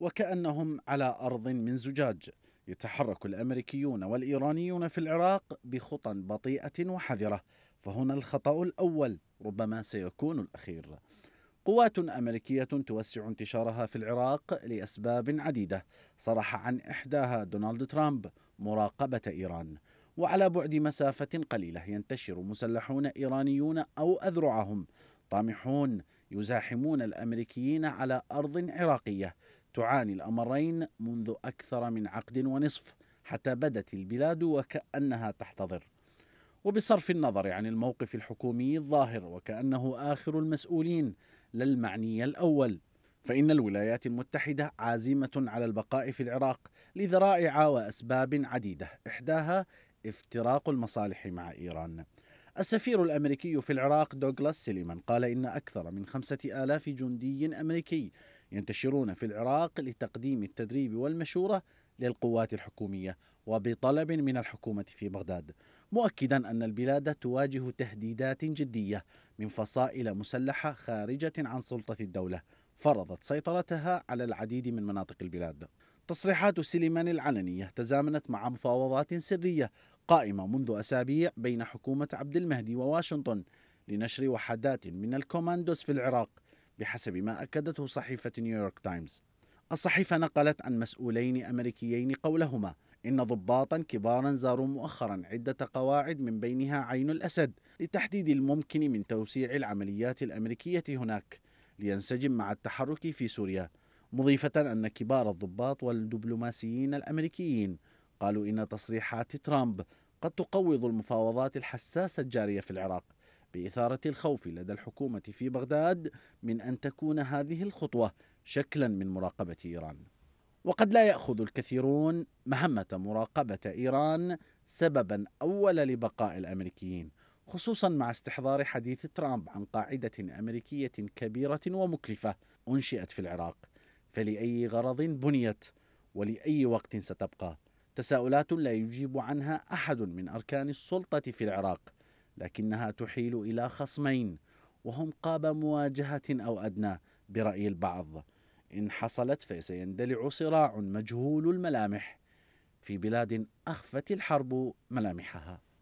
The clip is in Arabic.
وكأنهم على أرض من زجاج يتحرك الأمريكيون والإيرانيون في العراق بخطى بطيئة وحذرة فهنا الخطأ الأول ربما سيكون الأخير قوات أمريكية توسع انتشارها في العراق لأسباب عديدة صرح عن إحداها دونالد ترامب مراقبة إيران وعلى بعد مسافة قليلة ينتشر مسلحون إيرانيون أو أذرعهم طامحون يزاحمون الأمريكيين على أرض عراقية تعاني الأمرين منذ أكثر من عقد ونصف حتى بدت البلاد وكأنها تحتضر وبصرف النظر عن الموقف الحكومي الظاهر وكأنه آخر المسؤولين لا المعني الأول فإن الولايات المتحدة عازمة على البقاء في العراق لذرائع وأسباب عديدة إحداها افتراق المصالح مع إيران السفير الأمريكي في العراق دوغلاس سليمان قال إن أكثر من خمسة آلاف جندي أمريكي ينتشرون في العراق لتقديم التدريب والمشورة للقوات الحكومية وبطلب من الحكومة في بغداد مؤكدا أن البلاد تواجه تهديدات جدية من فصائل مسلحة خارجة عن سلطة الدولة فرضت سيطرتها على العديد من مناطق البلاد تصريحات سليمان العلنية تزامنت مع مفاوضات سرية قائمة منذ أسابيع بين حكومة عبد المهدي وواشنطن لنشر وحدات من الكوماندوس في العراق بحسب ما أكدته صحيفة نيويورك تايمز الصحيفة نقلت عن مسؤولين أمريكيين قولهما إن ضباطا كبارا زاروا مؤخرا عدة قواعد من بينها عين الأسد لتحديد الممكن من توسيع العمليات الأمريكية هناك لينسجم مع التحرك في سوريا مضيفة أن كبار الضباط والدبلوماسيين الأمريكيين قالوا إن تصريحات ترامب قد تقوض المفاوضات الحساسة الجارية في العراق بإثارة الخوف لدى الحكومة في بغداد من أن تكون هذه الخطوة شكلا من مراقبة إيران وقد لا يأخذ الكثيرون مهمة مراقبة إيران سببا أول لبقاء الأمريكيين خصوصا مع استحضار حديث ترامب عن قاعدة أمريكية كبيرة ومكلفة أنشئت في العراق فلأي غرض بنيت ولأي وقت ستبقى تساؤلات لا يجيب عنها أحد من أركان السلطة في العراق لكنها تحيل إلى خصمين وهم قاب مواجهة أو أدنى برأي البعض إن حصلت فسيندلع صراع مجهول الملامح في بلاد أخفت الحرب ملامحها